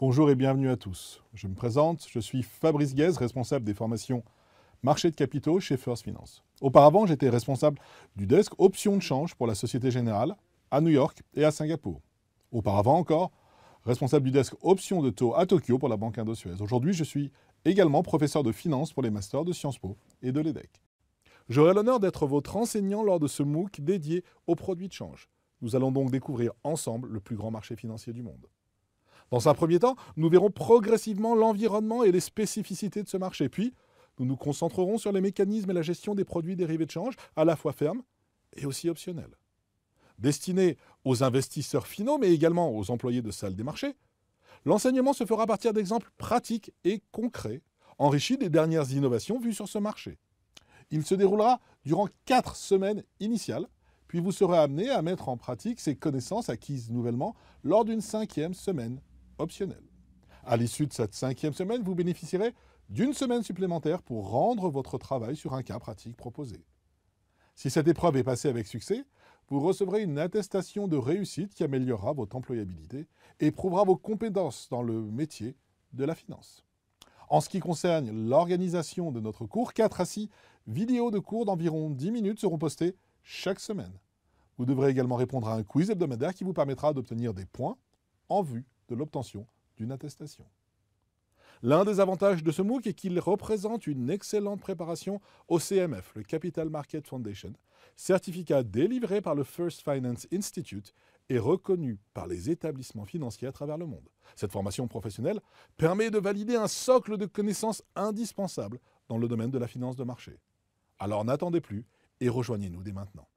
Bonjour et bienvenue à tous. Je me présente, je suis Fabrice Guez, responsable des formations marché de capitaux chez First Finance. Auparavant, j'étais responsable du desk options de change pour la Société Générale à New York et à Singapour. Auparavant encore, responsable du desk options de taux à Tokyo pour la Banque Indo-Suez. Aujourd'hui, je suis également professeur de finance pour les masters de Sciences Po et de l'EDEC. J'aurai l'honneur d'être votre enseignant lors de ce MOOC dédié aux produits de change. Nous allons donc découvrir ensemble le plus grand marché financier du monde. Dans un premier temps, nous verrons progressivement l'environnement et les spécificités de ce marché. Puis, nous nous concentrerons sur les mécanismes et la gestion des produits dérivés de change, à la fois fermes et aussi optionnels. Destiné aux investisseurs finaux, mais également aux employés de salle des marchés, l'enseignement se fera à partir d'exemples pratiques et concrets, enrichis des dernières innovations vues sur ce marché. Il se déroulera durant quatre semaines initiales, puis vous serez amené à mettre en pratique ces connaissances acquises nouvellement lors d'une cinquième semaine optionnel. À l'issue de cette cinquième semaine, vous bénéficierez d'une semaine supplémentaire pour rendre votre travail sur un cas pratique proposé. Si cette épreuve est passée avec succès, vous recevrez une attestation de réussite qui améliorera votre employabilité et prouvera vos compétences dans le métier de la finance. En ce qui concerne l'organisation de notre cours 4 à 6, vidéos de cours d'environ 10 minutes seront postées chaque semaine. Vous devrez également répondre à un quiz hebdomadaire qui vous permettra d'obtenir des points en vue de l'obtention d'une attestation. L'un des avantages de ce MOOC est qu'il représente une excellente préparation au CMF, le Capital Market Foundation, certificat délivré par le First Finance Institute et reconnu par les établissements financiers à travers le monde. Cette formation professionnelle permet de valider un socle de connaissances indispensables dans le domaine de la finance de marché. Alors n'attendez plus et rejoignez-nous dès maintenant.